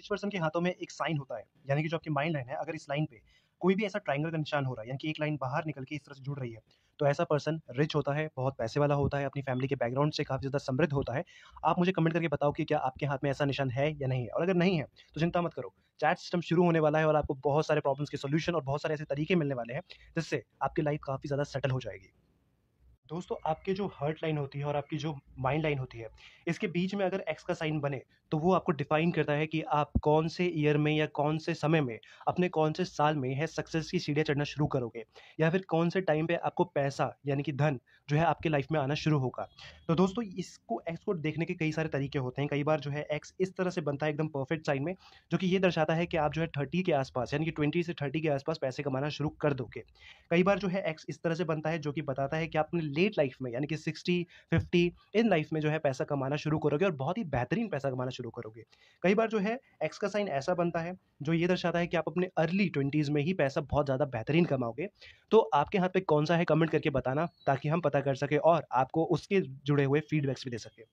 rich person के हाथों में एक साइन होता है यानी कि जो आपकी माइंड लाइन है अगर इस लाइन पे कोई भी ऐसा ट्राइंगल का निशान हो रहा है यानी कि एक लाइन बाहर निकल के इस तरह से जुड़ रही है तो ऐसा पर्सन रिच होता है बहुत पैसे वाला होता है अपनी फैमिली के बैकग्राउंड से काफ़ी ज़्यादा समृद्ध होता है आप मुझे कमेंट करके बताओ कि क्या आपके हाथ में ऐसा निशान है या नहीं है और अगर नहीं है तो चिंता मत करो चैट सिस्टम शुरू होने वाला है और आपको बहुत सारे प्रॉब्लम्स के सोल्यूशन और बहुत सारे ऐसे तरीके मिलने वाले हैं जिससे आपकी लाइफ काफ़ी ज़्यादा सेटल हो जाएगी तो दोस्तों आपके जो हर्ट लाइन होती है और आपकी जो माइंड लाइन होती है इसके बीच में अगर एक्स का साइन बने तो वो आपको डिफाइन करता है कि आप कौन से ईयर में या कौन से समय में अपने कौन से साल में है सक्सेस की सीढ़ियाँ चढ़ना शुरू करोगे या फिर कौन से टाइम पे आपको पैसा यानी कि धन जो है आपके लाइफ में आना शुरू होगा तो दोस्तों इसको एक्स को देखने के कई सारे तरीके होते हैं कई बार जो है एक्स इस तरह से बनता है एकदम परफेक्ट साइन में जो कि ये दर्शाता है कि आप जो है थर्टी के आसपास यानी कि ट्वेंटी से थर्टी के आसपास पैसे कमाना शुरू कर दोगे कई बार जो है एक्स इस तरह से बनता है जो कि बताता है कि आपने लेट लाइफ में यानी कि सिक्सटी फिफ्टी इन लाइफ में जो है पैसा कमाना शुरू करोगे और बहुत ही बेहतरीन पैसा कमाना शुरू करोगे कई बार जो है एक्स का साइन ऐसा बनता है जो ये दर्शाता है कि आप अपने अर्ली ट्वेंटीज़ में ही पैसा बहुत ज़्यादा बेहतरीन कमाओगे तो आपके हाथ पे कौन सा है कमेंट करके बताना ताकि हम पता कर सकें और आपको उसके जुड़े हुए फीडबैक्स भी दे सकें